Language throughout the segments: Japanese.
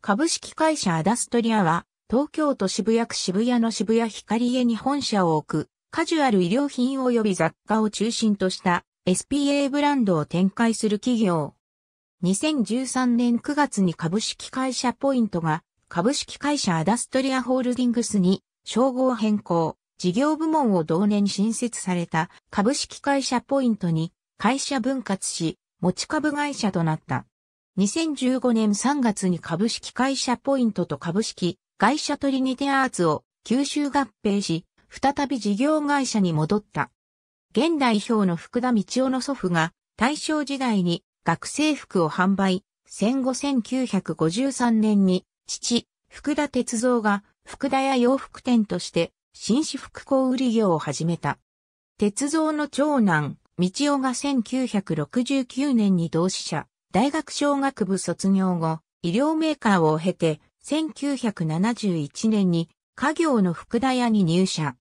株式会社アダストリアは、東京都渋谷区渋谷の渋谷光家に本社を置く、カジュアル医療品及び雑貨を中心とした SPA ブランドを展開する企業。2013年9月に株式会社ポイントが株式会社アダストリアホールディングスに称号変更、事業部門を同年新設された株式会社ポイントに会社分割し、持ち株会社となった。2015年3月に株式会社ポイントと株式会社トリニテアーツを吸収合併し、再び事業会社に戻った。現代表の福田道夫の祖父が大正時代に学生服を販売、戦後1953年に父、福田哲三が福田屋洋服店として紳士服小売業を始めた。鉄三の長男、道夫が1969年に同志社、大学商学部卒業後、医療メーカーを経て、1971年に家業の福田屋に入社。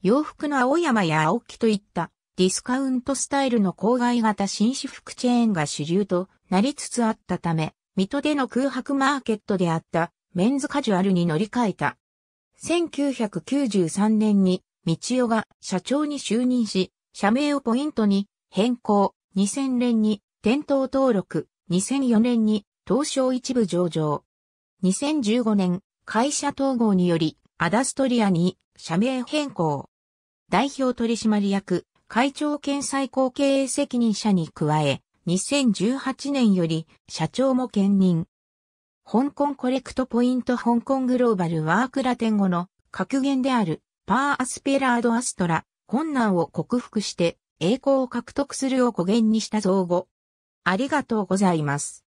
洋服の青山や青木といったディスカウントスタイルの郊外型紳士服チェーンが主流となりつつあったため、水戸での空白マーケットであったメンズカジュアルに乗り換えた。1993年に道夫が社長に就任し、社名をポイントに変更。2000年に店頭登録、2004年に東証一部上場。2015年、会社統合により、アダストリアに社名変更。代表取締役、会長兼最高経営責任者に加え、2018年より社長も兼任。香港コレクトポイント香港グローバルワークラテン語の格言であるパーアスペラードアストラ、困難を克服して栄光を獲得するを語源にした造語。ありがとうございます。